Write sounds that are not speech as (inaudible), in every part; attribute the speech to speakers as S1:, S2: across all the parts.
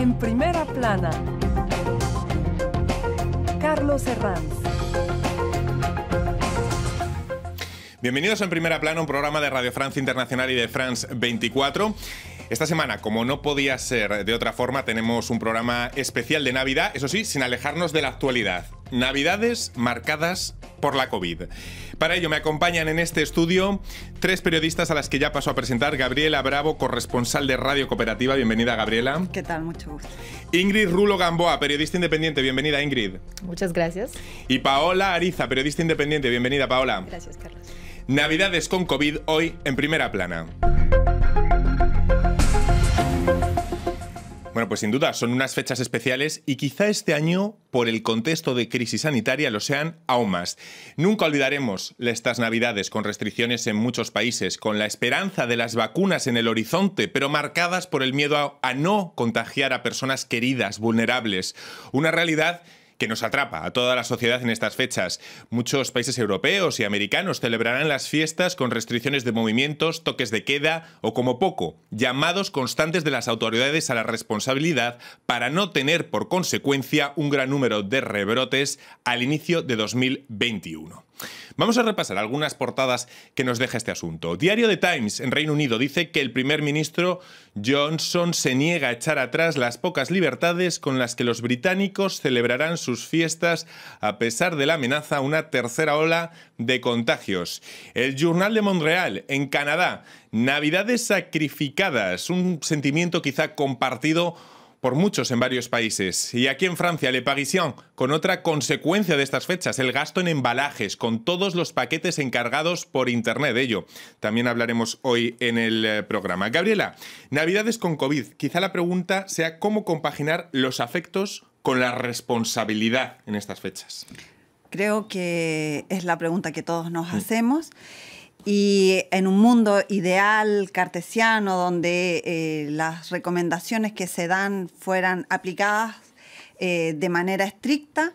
S1: En primera plana, Carlos Herranz. Bienvenidos en primera plana, un programa de Radio France Internacional y de France 24. Esta semana, como no podía ser de otra forma, tenemos un programa especial de Navidad, eso sí, sin alejarnos de la actualidad. Navidades marcadas por la COVID. Para ello me acompañan en este estudio tres periodistas a las que ya paso a presentar. Gabriela Bravo, corresponsal de Radio Cooperativa. Bienvenida, Gabriela. ¿Qué tal? Mucho gusto. Ingrid Rulo Gamboa, periodista independiente. Bienvenida, Ingrid.
S2: Muchas gracias.
S1: Y Paola Ariza, periodista independiente. Bienvenida, Paola. Gracias, Carlos. Navidades con COVID hoy en primera plana. Bueno, pues sin duda son unas fechas especiales y quizá este año, por el contexto de crisis sanitaria, lo sean aún más. Nunca olvidaremos estas Navidades con restricciones en muchos países, con la esperanza de las vacunas en el horizonte, pero marcadas por el miedo a, no contagiar a personas queridas, vulnerables. Una realidad que nos atrapa a toda la sociedad en estas fechas. Muchos países europeos y americanos celebrarán las fiestas con restricciones de movimientos, toques de queda o como poco, llamados constantes de las autoridades a la responsabilidad para no tener por consecuencia un gran número de rebrotes al inicio de 2021. Vamos a repasar algunas portadas que nos deja este asunto. Diario The Times en Reino Unido dice que el primer ministro Johnson se niega a echar atrás las pocas libertades con las que los británicos celebrarán sus fiestas a pesar de la amenaza a una tercera ola de contagios. El Journal de Montreal en Canadá, Navidades sacrificadas, un sentimiento quizá compartido por muchos en varios países. Y aquí en Francia, Le Parisien, con otra consecuencia de estas fechas, el gasto en embalajes, con todos los paquetes encargados por Internet. De ello también hablaremos hoy en el eh, programa. Gabriela, Navidades con COVID. Quizá la pregunta sea cómo compaginar los afectos con la responsabilidad en estas fechas.
S3: Creo que es la pregunta que todos nos mm. hacemos. Y en un mundo ideal cartesiano donde eh, las recomendaciones que se dan fueran aplicadas eh, de manera estricta,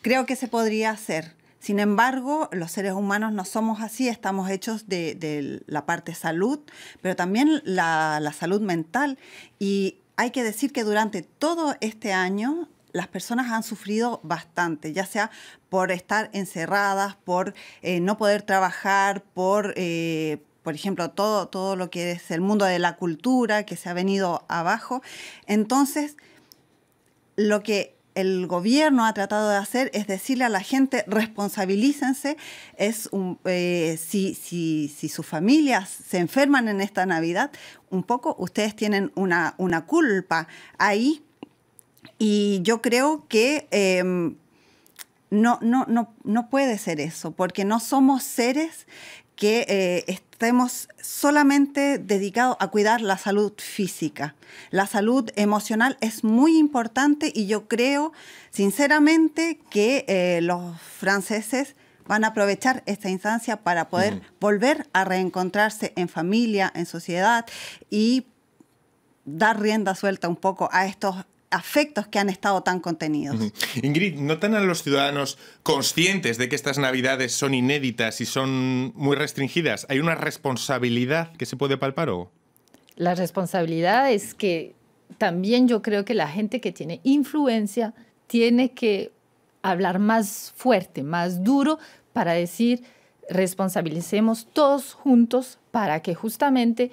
S3: creo que se podría hacer. Sin embargo, los seres humanos no somos así, estamos hechos de, la parte salud, pero también la salud mental. Y hay que decir que durante todo este año las personas han sufrido bastante, ya sea por estar encerradas, por eh, no poder trabajar, por... Eh, por ejemplo, todo, todo lo que es el mundo de la cultura que se ha venido abajo. Entonces, lo que el gobierno ha tratado de hacer es decirle a la gente, responsabilícense, es eh, si, si, sus familias se enferman en esta Navidad, un poco ustedes tienen una, una culpa ahí y yo creo que em, no, no, no, no puede ser eso, porque no somos seres que eh, estemos solamente dedicados a cuidar la salud física. La salud emocional es muy importante y yo creo sinceramente que eh, los franceses van a aprovechar esta instancia para poder mm. volver a reencontrarse en familia, en sociedad y dar rienda suelta un poco a estos afectos que han estado tan contenidos.
S1: Ingrid, ¿notan a los ciudadanos conscientes de que estas navidades son inéditas y son muy restringidas? ¿Hay una responsabilidad que se puede palpar o?
S2: La responsabilidad es que también yo creo que la gente que tiene influencia tiene que hablar más fuerte, más duro para decir responsabilicemos todos juntos para que justamente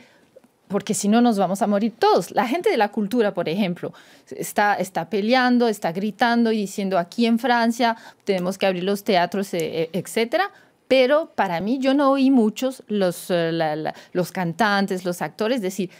S2: porque si no nos vamos a morir todos. La gente de la cultura, por ejemplo, está, está peleando, está gritando y diciendo aquí en Francia tenemos que abrir los teatros, e, e, etcétera. Pero para mí yo no oí muchos eh, los, cantantes, los actores decir,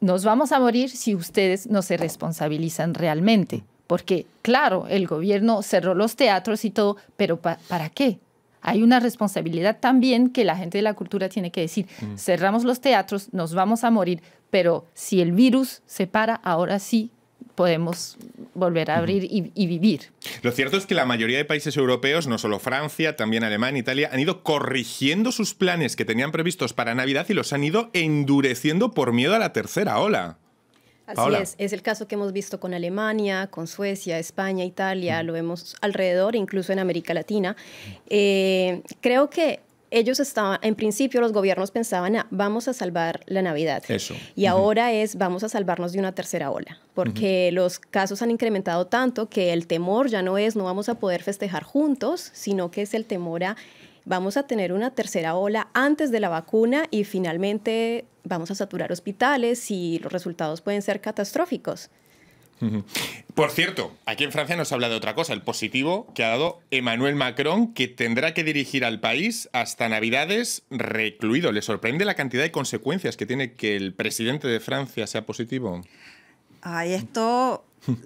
S2: nos vamos a morir si ustedes no se responsabilizan realmente. Porque, claro, el gobierno cerró los teatros y todo, pero ¿para qué? hay una responsabilidad también que la gente de la cultura tiene que decir, mm. cerramos los teatros, nos vamos a morir, pero si el virus se para, ahora sí podemos volver a abrir y, y, vivir.
S1: Lo cierto es que la mayoría de países europeos, no solo Francia, también Alemania, Italia, han ido corrigiendo sus planes que tenían previstos para Navidad y los han ido endureciendo por miedo a la tercera ola.
S4: Así es, es el caso que hemos visto con Alemania, con Suecia, España, Italia, lo vemos alrededor, incluso en América Latina. Eh, creo que ellos estaban, en principio los gobiernos pensaban, ah, vamos a salvar la Navidad. Y ahora es, vamos a salvarnos de una tercera ola, porque los casos han incrementado tanto que el temor ya no es, no vamos a poder festejar juntos, sino que es el temor a vamos a tener una tercera ola antes de la vacuna y finalmente vamos a saturar hospitales y los resultados pueden ser catastróficos.
S1: Por cierto, aquí en Francia nos habla de otra cosa, el positivo que ha dado Emmanuel Macron, que tendrá que dirigir al país hasta Navidades recluido. ¿Le sorprende la cantidad de consecuencias que tiene que el presidente de Francia sea positivo?
S3: ay, esto (laughs)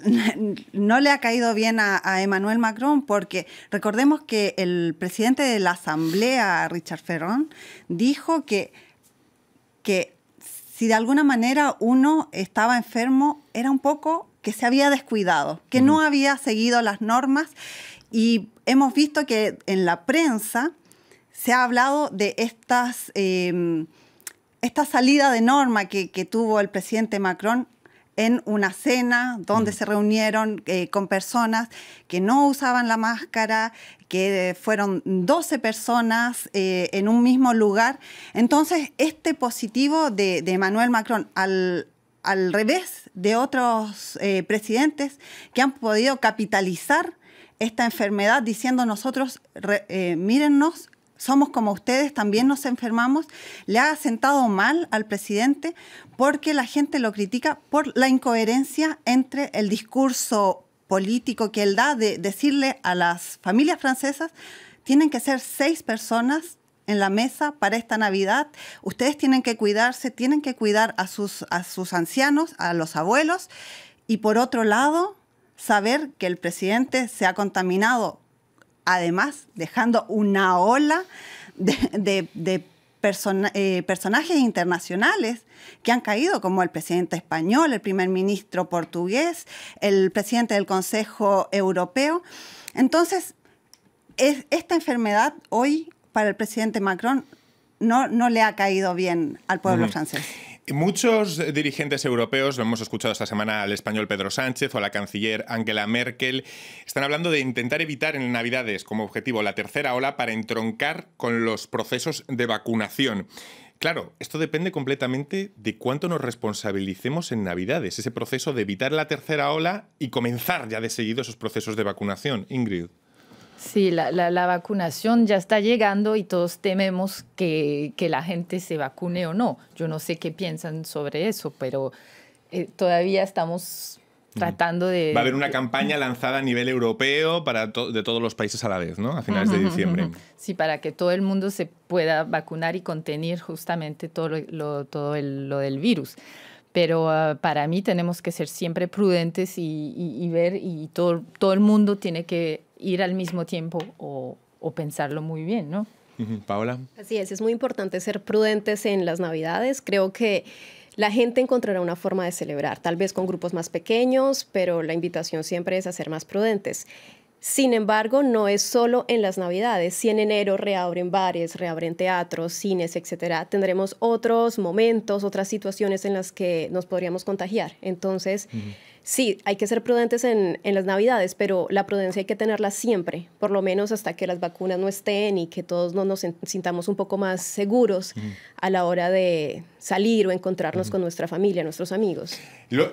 S3: no le ha caído bien a, Emmanuel Macron porque recordemos que el presidente de la Asamblea, Richard Ferron, dijo que, que si de alguna manera uno estaba enfermo, era un poco que se había descuidado, que no había seguido las normas y hemos visto que en la prensa se ha hablado de estas, em, esta salida de norma que tuvo el presidente Macron en una cena donde mm. se reunieron eh, con personas que no usaban la máscara, que fueron 12 personas eh, en un mismo lugar. Entonces, este positivo de, de Emmanuel Macron al, al revés de otros eh, presidentes que han podido capitalizar esta enfermedad diciendo nosotros, mírennos, somos como ustedes, también nos enfermamos, le ha sentado mal al presidente porque la gente lo critica por la incoherencia entre el discurso político que él da de decirle a las familias francesas, tienen que ser seis personas en la mesa para esta Navidad. Ustedes tienen que cuidarse, tienen que cuidar a sus, a sus ancianos, a los abuelos. Y por otro lado, saber que el presidente se ha contaminado además dejando una ola de, eh, personajes internacionales que han caído, como el presidente español, el primer ministro portugués, el presidente del Consejo Europeo. Entonces, esta enfermedad hoy para el presidente Macron no, le ha caído bien al pueblo francés.
S1: Muchos dirigentes europeos, lo hemos escuchado esta semana al español Pedro Sánchez o a la canciller Angela Merkel, están hablando de intentar evitar en Navidades como objetivo la tercera ola para entroncar con los procesos de vacunación. Claro, esto depende completamente de cuánto nos responsabilicemos en Navidades, ese proceso de evitar la tercera ola y comenzar ya de seguido esos procesos de vacunación. Ingrid.
S2: Sí, la, la, la, vacunación ya está llegando y todos tememos que, que, la gente se vacune o no. Yo no sé qué piensan sobre eso, pero eh, todavía estamos tratando de... Va a haber una
S1: campaña lanzada a nivel europeo para de todos los países a la vez, ¿no? A finales de diciembre.
S2: Sí, para que todo el mundo se pueda vacunar y contener justamente todo lo, todo lo del virus pero ah, para mí tenemos que ser siempre prudentes y, y, y ver, y todo, todo el mundo tiene que
S4: ir al mismo tiempo o, pensarlo muy bien, ¿no? Paola. Así es, es muy importante ser prudentes en las navidades. Creo que la gente encontrará una forma de celebrar, tal vez con grupos más pequeños, pero la invitación siempre es a ser más prudentes. Sin embargo, no es solo en las Navidades. Si en enero reabren bares, reabren teatros, cines, etcétera, tendremos otros momentos, otras situaciones en las que nos podríamos contagiar. Entonces, Sí, hay que ser prudentes en, en, las navidades, pero la prudencia hay que tenerla siempre, por lo menos hasta que las vacunas no estén y que todos no nos sintamos un poco más seguros a la hora de, salir o encontrarnos con nuestra familia, nuestros amigos.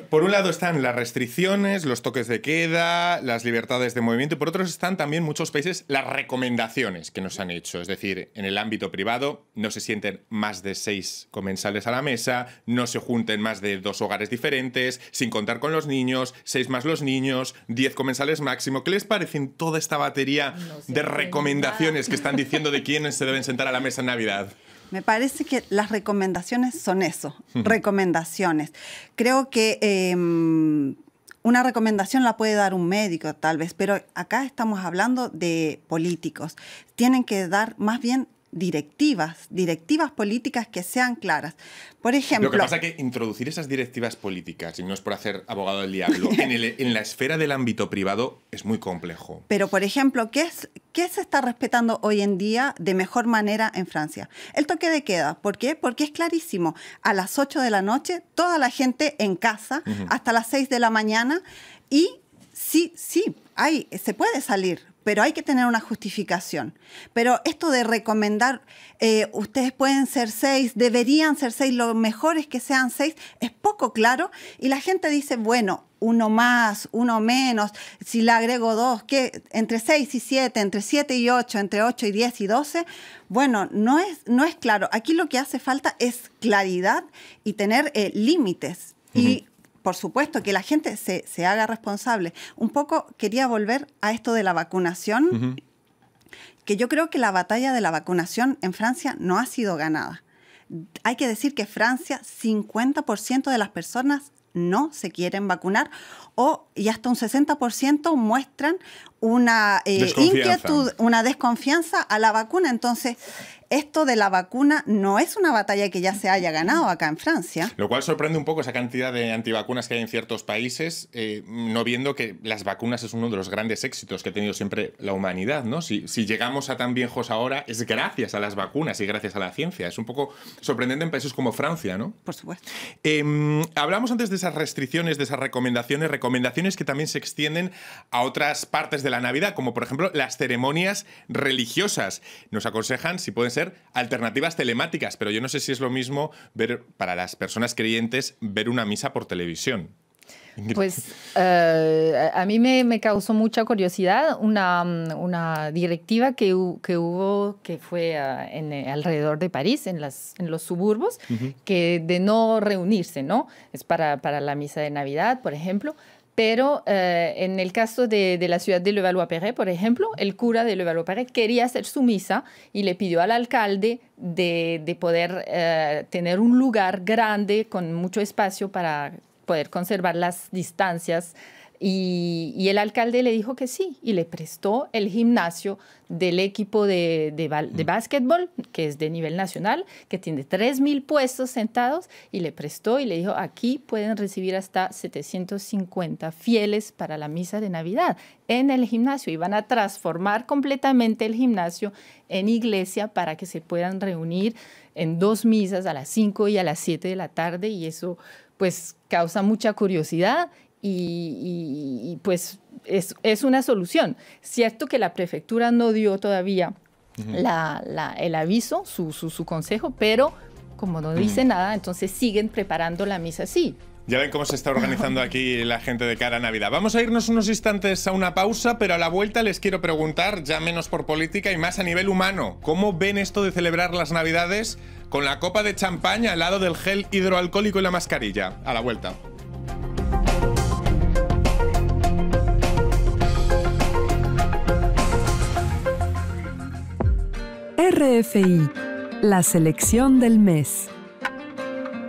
S1: por un lado están las restricciones, los toques de queda, las libertades de movimiento, y por otros están también muchos países las recomendaciones que nos han hecho. Es decir, en el ámbito privado no se sienten más de seis comensales a la mesa, no se junten más de dos hogares diferentes, sin contar con los niños, seis más los niños, diez comensales máximo. ¿Qué les parece toda esta batería de recomendaciones que están diciendo de quiénes se deben sentar a la mesa en Navidad?
S3: Me parece que las recomendaciones son eso, recomendaciones. Creo que em, una recomendación la puede dar un médico tal vez, pero acá estamos hablando de políticos. Tienen que dar más bien directivas, directivas políticas que sean claras. Por ejemplo... Lo que pasa es
S1: que introducir esas directivas políticas, y no es por hacer abogado del diablo, en, la esfera del ámbito privado es muy complejo.
S3: Pero, por ejemplo, ¿qué, es, ¿qué se está respetando hoy en día de mejor manera en Francia? El toque de queda. ¿Por qué? Porque es clarísimo. A las 8 de la noche, toda la gente en casa, hasta las 6 de la mañana, y sí, sí, hay, se puede salir, pero hay que tener una justificación. Pero esto de recomendar, eh, ustedes pueden ser seis, deberían ser seis, lo mejor es que sean seis, es poco claro y la gente dice, bueno, uno más, uno menos, si le agrego dos, ¿qué? entre seis y siete, entre siete y ocho, entre ocho y diez y doce, bueno, no es, no es claro. Aquí lo que hace falta es claridad y tener eh, límites por supuesto, que la gente se, haga responsable. Un poco quería volver a esto de la vacunación, que yo creo que la batalla de la vacunación en Francia no ha sido ganada. Hay que decir que Francia, 50% de las personas no se quieren vacunar o y hasta un 60% muestran una eh, inquietud, una desconfianza a la vacuna. Entonces, esto de la vacuna no es una batalla que ya se haya ganado acá en Francia.
S1: Lo cual sorprende un poco esa cantidad de antivacunas que hay en ciertos países, eh, no viendo que las vacunas es uno de los grandes éxitos que ha tenido siempre la humanidad, ¿no? Si, llegamos a tan viejos ahora es gracias a las vacunas y gracias a la ciencia. Es un poco sorprendente en países como Francia, ¿no? Por supuesto. Em, hablamos antes de esas restricciones, de esas recomendaciones, recomendaciones que también se extienden a otras partes de la Navidad, como por ejemplo las ceremonias religiosas. Nos aconsejan, si pueden alternativas telemáticas, pero yo no sé si es lo mismo ver, para las personas creyentes, ver una misa por televisión.
S2: Pues eh, a mí me, causó mucha curiosidad una, directiva que, hubo, que fue eh, en, eh, alrededor de París, en, las, en los suburbos, que de no reunirse, ¿no? Es para, para la misa de Navidad, por ejemplo, pero eh, en el caso de, la ciudad de Levallois-Perret, por ejemplo, el cura de Levallois-Perret quería hacer su misa y le pidió al alcalde de, poder eh, tener un lugar grande con mucho espacio para poder conservar las distancias y, el alcalde le dijo que sí y le prestó el gimnasio del equipo de, de, de mm. básquetbol, que es de nivel nacional, que tiene 3.000 puestos sentados, y le prestó y le dijo, aquí pueden recibir hasta 750 fieles para la misa de Navidad en el gimnasio y van a transformar completamente el gimnasio en iglesia para que se puedan reunir en dos misas a las 5 y a las 7 de la tarde y eso pues causa mucha curiosidad y, pues es, una solución. Cierto que la prefectura no dio todavía el aviso, su, consejo, pero como no dice nada, entonces siguen preparando la misa así.
S1: Ya ven cómo se está organizando aquí la gente de cara a Navidad. Vamos a irnos unos instantes a una pausa, pero a la vuelta les quiero preguntar, ya menos por política y más a nivel humano, ¿cómo ven esto de celebrar las Navidades con la copa de champaña al lado del gel hidroalcohólico y la mascarilla? A la vuelta.
S4: RFI, la
S2: sélection del mes.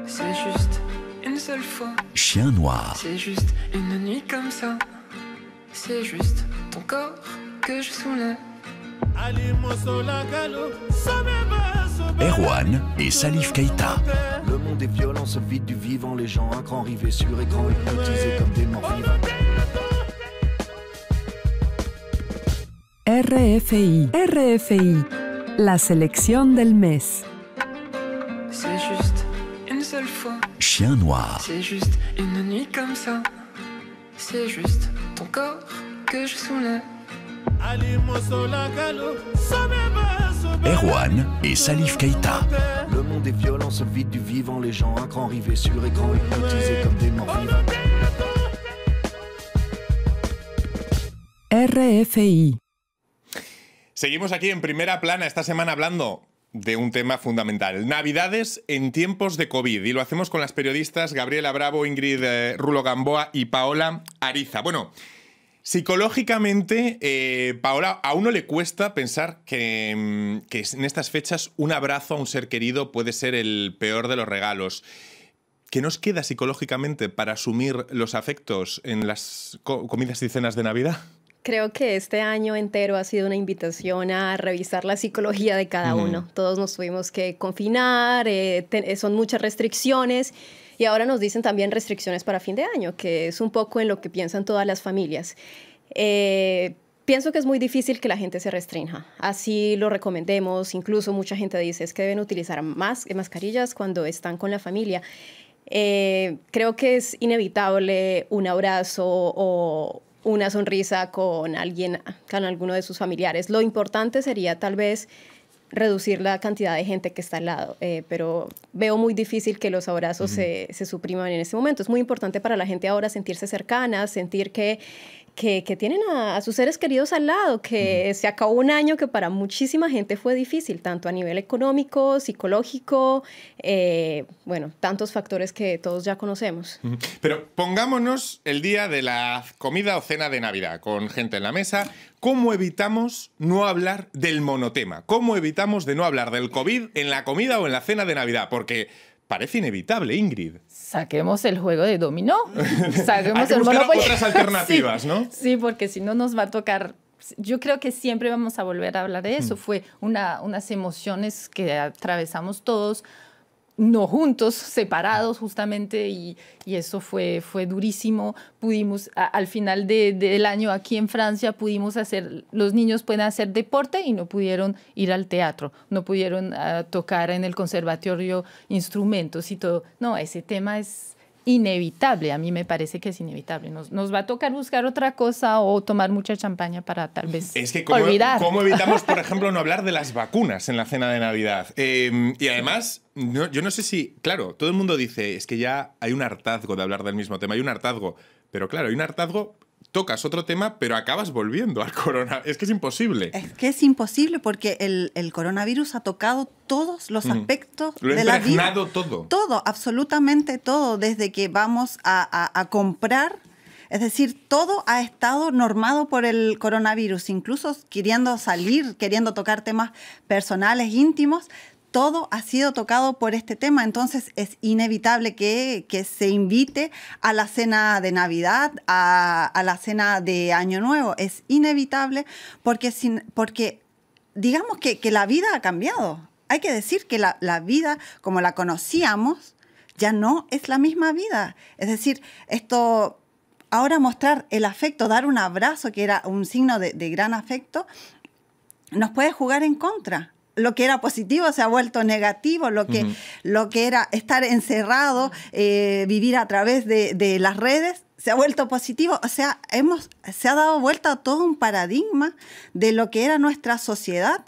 S2: C'est juste une seule fois. Chien noir. C'est juste une nuit comme ça. C'est juste ton corps que je soulève. Erwan
S1: et Salif Keita.
S2: Le monde est violences, se vide du vivant, les gens un grand rivé
S1: sur écran, hypnotisés comme des morts
S4: RFI, RFI, la sélection del mes.
S2: C'est juste une seule fois.
S4: Chien noir.
S2: C'est juste une nuit comme ça. C'est juste ton corps que je soulève.
S1: Erwan et Salif Keita.
S2: Le monde est violent, se vide du vivant, les gens un grand rivé sur écran, hypnotisés comme des morts vivants. RFI
S1: Seguimos aquí en primera plana esta semana hablando de un tema fundamental. Navidades en tiempos de COVID. Y lo hacemos con las periodistas Gabriela Bravo, Ingrid eh, Rulo Gamboa y Paola Ariza. Bueno, psicológicamente, eh, Paola, a uno le cuesta pensar que, mm, que en estas fechas un abrazo a un ser querido puede ser el peor de los regalos. ¿Qué nos queda psicológicamente para asumir los afectos en las comidas y cenas de Navidad?
S4: Creo que este año entero ha sido una invitación a revisar la psicología de cada uno. Todos nos tuvimos que confinar, eh, eh, son muchas restricciones y ahora nos dicen también restricciones para fin de año, que es un poco en lo que piensan todas las familias. Eh, pienso que es muy difícil que la gente se restrinja. Así lo recomendemos. Incluso mucha gente dice es que deben utilizar más mascarillas cuando están con la familia. creo que es inevitable un abrazo o una sonrisa con alguien, con alguno de sus familiares. Lo importante sería tal vez reducir la cantidad de gente que está al lado, eh, pero veo muy difícil que los abrazos se, se, supriman en este momento. Es muy importante para la gente ahora sentirse cercana, sentir que que, tienen a, sus seres queridos al lado, que mm. se acabó un año que para muchísima gente fue difícil, tanto a nivel económico, psicológico, eh, bueno, tantos factores que todos ya conocemos.
S1: Pero pongámonos el día de la comida o cena de Navidad, con gente en la mesa, ¿cómo evitamos no hablar del monotema? ¿Cómo evitamos de no hablar del COVID en la comida o en la cena de Navidad? Porque Parece inevitable, Ingrid.
S2: Saquemos el juego de dominó.
S1: (laughs) Saquemos Hay que el otras (laughs) alternativas, ¿no?
S2: Sí, porque si no nos va a tocar yo creo que siempre vamos a volver a hablar de eso. Mm. Fue una, unas emociones que atravesamos todos, no juntos, separados justamente, y, eso fue, fue durísimo. Pudimos, al final del año aquí en Francia, pudimos hacer, los niños pueden hacer deporte y no pudieron ir al teatro, no pudieron ah, tocar en el conservatorio instrumentos y todo. No, ese tema es, inevitable, a mí me parece que es inevitable. Nos, nos va a tocar buscar otra cosa o tomar mucha champaña para tal vez es que cómo, evitamos,
S1: por (laughs) ejemplo, no hablar de las vacunas en la cena de Navidad? Em, y además, yo no sé si, claro, todo el mundo dice, es que ya hay un hartazgo de hablar del mismo tema, hay un hartazgo, pero claro, hay un hartazgo tocas otro tema, pero acabas volviendo al coronavirus. Es que es imposible. Es
S3: que es imposible porque el, coronavirus ha tocado todos los aspectos de la vida. todo. Todo, absolutamente todo, desde que vamos a comprar. Es decir, todo ha estado normado por el coronavirus, incluso queriendo salir, queriendo tocar temas personales, íntimos, todo ha sido tocado por este tema, entonces es inevitable que, se invite a la cena de Navidad, a, la cena de Año Nuevo, es inevitable porque, digamos que, la vida ha cambiado. Hay que decir que la, vida como la conocíamos ya no es la misma vida. Es decir, esto ahora mostrar el afecto, dar un abrazo, que era un signo de, gran afecto, nos puede jugar en contra lo que era positivo se ha vuelto negativo, lo que, lo que era estar encerrado, eh, vivir a través de, las redes, se ha vuelto positivo. O sea, hemos, se ha dado vuelta todo un paradigma de lo que era nuestra sociedad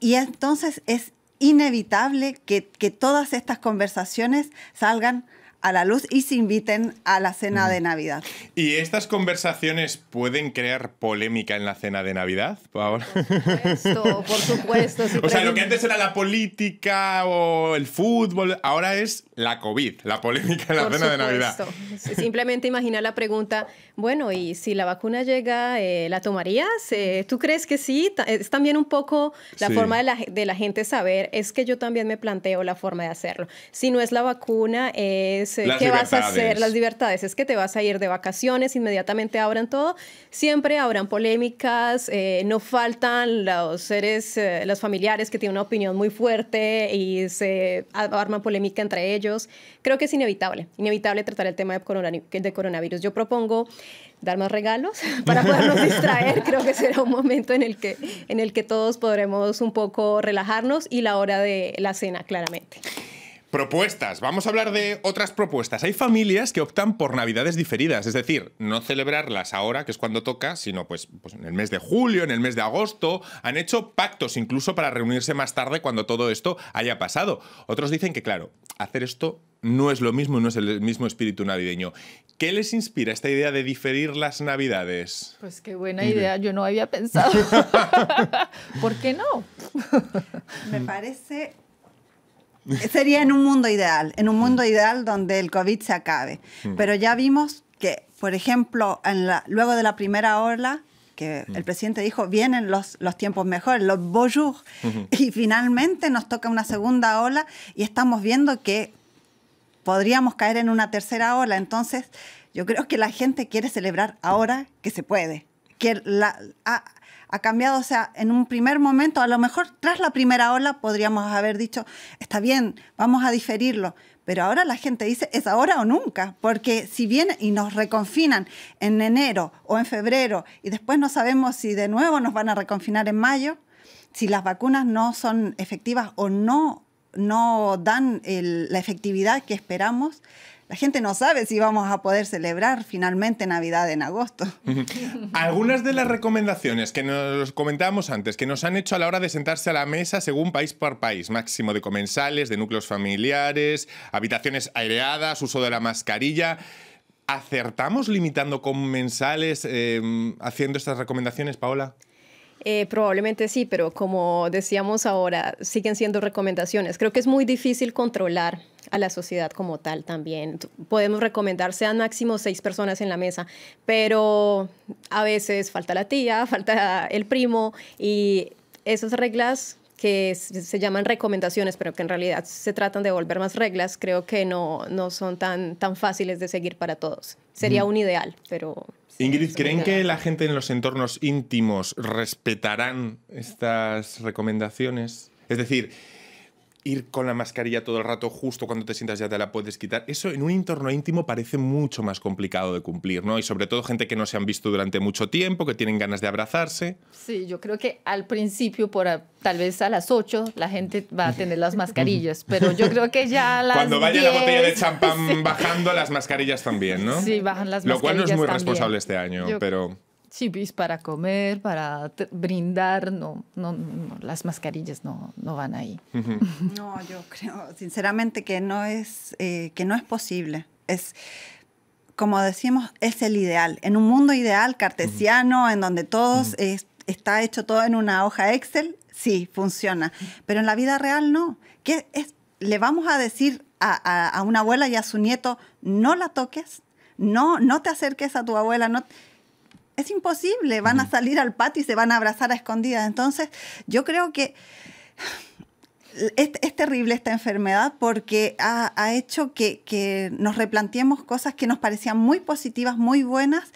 S3: y entonces es inevitable que, que todas estas conversaciones salgan a la luz y se inviten a la cena de Navidad.
S1: ¿Y estas conversaciones pueden crear polémica en la cena de Navidad, Paola? Por supuesto,
S3: por supuesto.
S1: (laughs) o sea, lo que antes era la política o el fútbol, ahora es la COVID, la polémica en la cena de Navidad.
S4: Simplemente imagina la pregunta, bueno, ¿y si la vacuna llega, eh, la tomarías? Eh, ¿Tú crees que sí? Eh, es también un poco la forma de la, de la gente saber, es que yo también me planteo la forma de hacerlo. Si no es la vacuna, es eh, qué vas a hacer, las libertades, es que te vas a ir de vacaciones, inmediatamente abran todo, siempre habrán polémicas, eh, no faltan los seres, eh, los familiares que tienen una opinión muy fuerte y se arma polémica entre ellos. Creo que es inevitable, inevitable tratar el tema de, coronavirus. De coronavirus. Yo propongo dar más regalos (laughs) para podernos distraer. (laughs) Creo que será un momento en el que, en el que todos podremos un poco relajarnos y la hora de la cena,
S1: claramente. Propuestas. Vamos a hablar de otras propuestas. Hay familias que optan por navidades diferidas, es decir, no celebrarlas ahora, que es cuando toca, sino pues, pues, en el mes de julio, en el mes de agosto. Han hecho pactos incluso para reunirse más tarde cuando todo esto haya pasado. Otros dicen que, claro, hacer esto no es lo mismo, no es el mismo espíritu navideño. ¿Qué les inspira esta idea de diferir las navidades?
S2: Pues qué buena idea, yo no había pensado.
S3: (laughs) ¿Por qué no? Me parece Sería en un mundo ideal, en un mundo ideal donde el COVID se acabe. Pero ya vimos que, por ejemplo, luego de la primera ola, que mm. el presidente dijo, vienen los, tiempos mejores, los beaux jours. Y finalmente nos toca una segunda ola y estamos viendo que podríamos caer en una tercera ola. Entonces, yo creo que la gente quiere celebrar ahora que se puede que la, ha, ha, cambiado, o sea, en un primer momento, a lo mejor tras la primera ola podríamos haber dicho, está bien, vamos a diferirlo, pero ahora la gente dice, es ahora o nunca, porque si viene y nos reconfinan en enero o en febrero y después no sabemos si de nuevo nos van a reconfinar en mayo, si las vacunas no son efectivas o no, no dan la efectividad que esperamos, la gente no sabe si vamos a poder celebrar finalmente Navidad en agosto.
S1: (laughs) Algunas de las recomendaciones que nos comentábamos antes, que nos han hecho a la hora de sentarse a la mesa según país por país, máximo de comensales, de núcleos familiares, habitaciones aireadas, uso de la mascarilla. ¿Acertamos limitando comensales eh, haciendo estas recomendaciones, Paola?
S4: Eh, probablemente sí, pero como decíamos ahora, siguen siendo recomendaciones. Creo que es muy difícil controlar a la sociedad como tal también. Podemos recomendar, sean máximo seis personas en la mesa, pero a veces falta la tía, (laughs) falta el primo y esas reglas que se llaman recomendaciones, pero que en realidad se tratan de volver más reglas, creo que no, no son tan, tan fáciles de seguir para todos. Sería un ideal, pero
S1: Ingrid, ¿creen que la gente en los entornos íntimos respetarán estas recomendaciones? Es decir, ir con la mascarilla todo el rato, justo cuando te sientas ya te la puedes quitar. Eso en un entorno íntimo parece mucho más complicado de cumplir, ¿no? Y sobre todo gente que no se han visto durante mucho tiempo, que tienen ganas de abrazarse.
S2: Sí, yo creo que al principio, por tal vez a las 8, la gente va a tener las mascarillas, (laughs) pero yo creo que ya a Cuando vaya la botella de
S1: champán (laughs) bajando, las mascarillas también, ¿no? Sí,
S2: bajan las mascarillas. Lo cual no es muy responsable este año, pero chipis para comer, para
S3: brindar, no, no, las mascarillas no, no van ahí. No, yo creo sinceramente que no es, eh, que no es posible. Es, como decimos, es el ideal. En un mundo ideal cartesiano, en donde todo está hecho todo en una hoja Excel, sí, funciona. Pero en la vida real no. ¿Qué es? ¿Le vamos a decir a, a, a una abuela y a su nieto, no la toques? No, no te acerques a tu abuela, no es imposible, van a salir al patio y se van a abrazar a escondidas. Entonces, yo creo que es, terrible esta enfermedad porque ha, hecho que, nos replanteemos cosas que nos parecían muy positivas, muy buenas,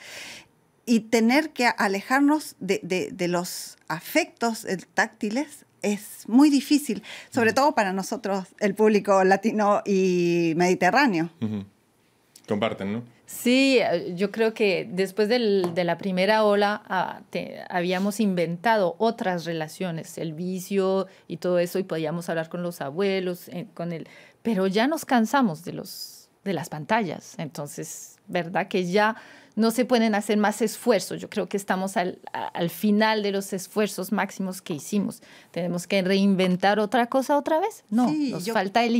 S3: y tener que alejarnos de, los afectos eh, táctiles es muy difícil, sobre todo para nosotros, el público latino y mediterráneo.
S1: Comparten, ¿no?
S3: Sí,
S2: eh, yo creo que después de la primera ola ah, habíamos inventado otras relaciones, el vicio y todo eso, y podíamos hablar con los abuelos, eh, con el, pero ya nos cansamos de los de las pantallas, entonces, verdad que ya no se pueden hacer más esfuerzos. Yo creo que estamos al, al final de los esfuerzos máximos que hicimos. Tenemos que reinventar otra cosa otra vez. No, nos falta
S3: el,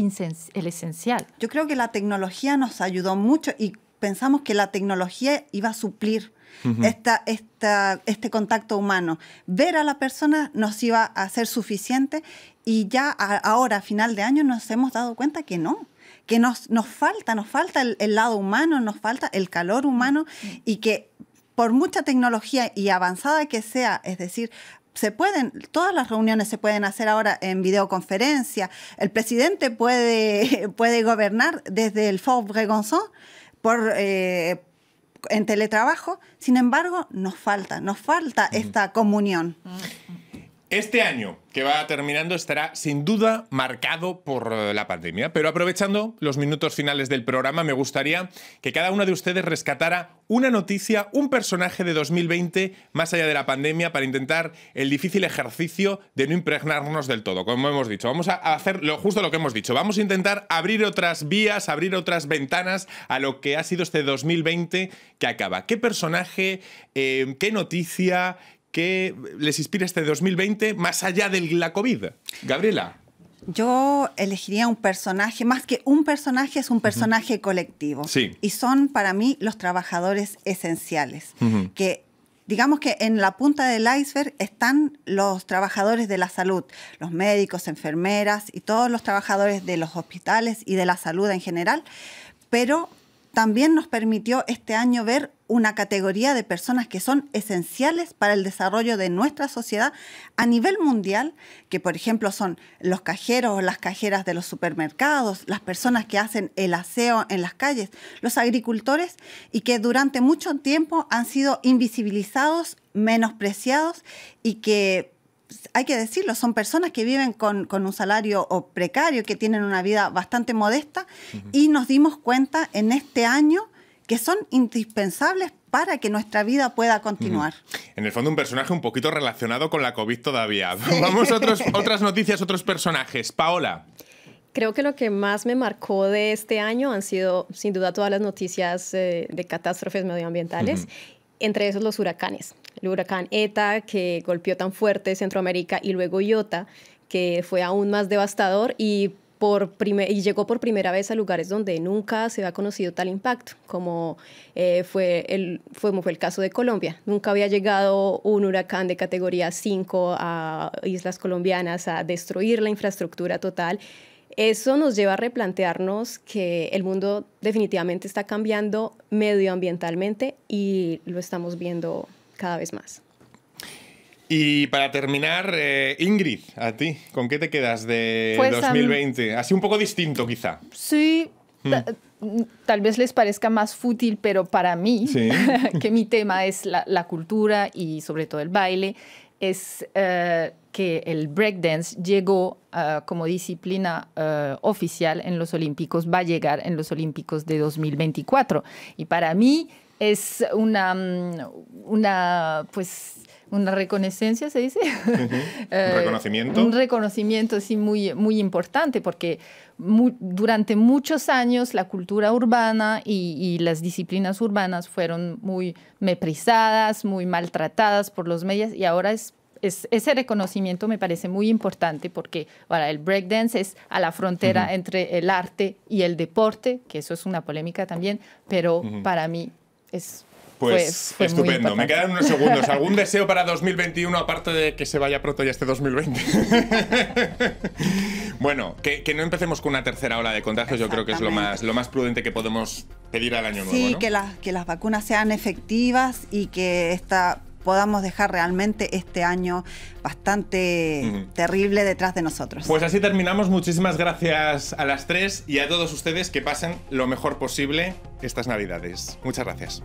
S3: el esencial. Yo creo que la tecnología nos ayudó mucho y pensamos que la tecnología iba a suplir esta, esta, este contacto humano. Ver a la persona nos iba a ser suficiente y ya ahora, a final de año, nos hemos dado cuenta que no que nos, nos falta, nos falta el, lado humano, nos falta el calor humano y que por mucha tecnología y avanzada que sea, es decir, se pueden, todas las reuniones se pueden hacer ahora en videoconferencia, el presidente puede, (laughs) puede gobernar desde el Fort Bregançon, por, eh, en teletrabajo, sin embargo, nos falta, nos falta mm. esta comunión. Mm,
S1: mm. Este año que va terminando estará sin duda marcado por eh, la pandemia, pero aprovechando los minutos finales del programa me gustaría que cada uno de ustedes rescatara una noticia, un personaje de 2020 más allá de la pandemia para intentar el difícil ejercicio de no impregnarnos del todo, como hemos dicho. Vamos a hacer justo lo que hemos dicho, vamos a intentar abrir otras vías, abrir otras ventanas a lo que ha sido este 2020 que acaba. ¿Qué personaje, eh, qué noticia, ¿Qué les inspira este 2020 más allá de la COVID? Gabriela.
S3: Yo elegiría un personaje, más que un personaje, es un personaje colectivo. Sí. Y son para mí los trabajadores esenciales, que digamos que en la punta del iceberg están los trabajadores de la salud, los médicos, enfermeras y todos los trabajadores de los hospitales y de la salud en general, pero también nos permitió este año ver una categoría de personas que son esenciales para el desarrollo de nuestra sociedad a nivel mundial, que por ejemplo son los cajeros las cajeras de los supermercados, las personas que hacen el aseo en las calles, los agricultores y que durante mucho tiempo han sido invisibilizados, menospreciados y que hay que decirlo, son personas que viven con, un salario precario, que tienen una vida bastante modesta, y nos dimos cuenta en este año que son indispensables para que nuestra vida pueda continuar.
S1: En el fondo, un personaje un poquito relacionado con la COVID todavía. (laughs) Vamos a otras noticias, otros personajes. Paola.
S3: Creo
S4: que lo que más me marcó de este año han sido, sin duda, todas las noticias eh, de catástrofes medioambientales, entre esos los huracanes. El huracán ETA, que golpeó tan fuerte Centroamérica, y luego Iota, que fue aún más devastador y y llegó por primera vez a lugares donde nunca se había conocido tal impacto, como, eh, fue, el, como fue el caso de Colombia. Nunca había llegado un huracán de categoría 5 a islas colombianas a destruir la infraestructura total. Eso nos lleva a replantearnos que el mundo definitivamente está cambiando medioambientalmente y lo estamos viendo cada vez más.
S1: Y para terminar, eh, Ingrid, a ti, ¿con qué te quedas de 2020? Pues Así un poco distinto, quizá. Sí. Hmm.
S2: tal vez les parezca más fútil, pero para mí, (laughs) que mi tema es la, cultura y sobre todo el baile, es eh, que el breakdance llegó eh, como disciplina oficial en los Olímpicos, va a llegar en los Olímpicos de 2024. Y para mí es una, mm, una pues una reconocencia se dice. (laughs) Eh, reconocimiento. Un reconocimiento, sí, muy, muy importante, porque durante muchos años la cultura urbana y, las disciplinas urbanas fueron muy meprizadas, muy maltratadas por los medios, y ahora es, ese reconocimiento me parece muy importante porque para el breakdance es a la frontera entre el arte y el deporte, que eso es una polémica también, pero para mí es pues, pues estupendo. Me quedan unos segundos. ¿Algún
S1: deseo para 2021 aparte de que se vaya pronto ya este 2020? bueno, que, no empecemos con una tercera ola de contagios, yo creo que es lo más, lo más prudente que podemos pedir al año nuevo. Sí, que,
S3: las, que las vacunas sean efectivas y que esta podamos dejar realmente este año bastante terrible detrás de nosotros.
S1: Pues así terminamos. Muchísimas gracias a las tres y a todos ustedes que pasen lo mejor posible estas Navidades. Muchas gracias.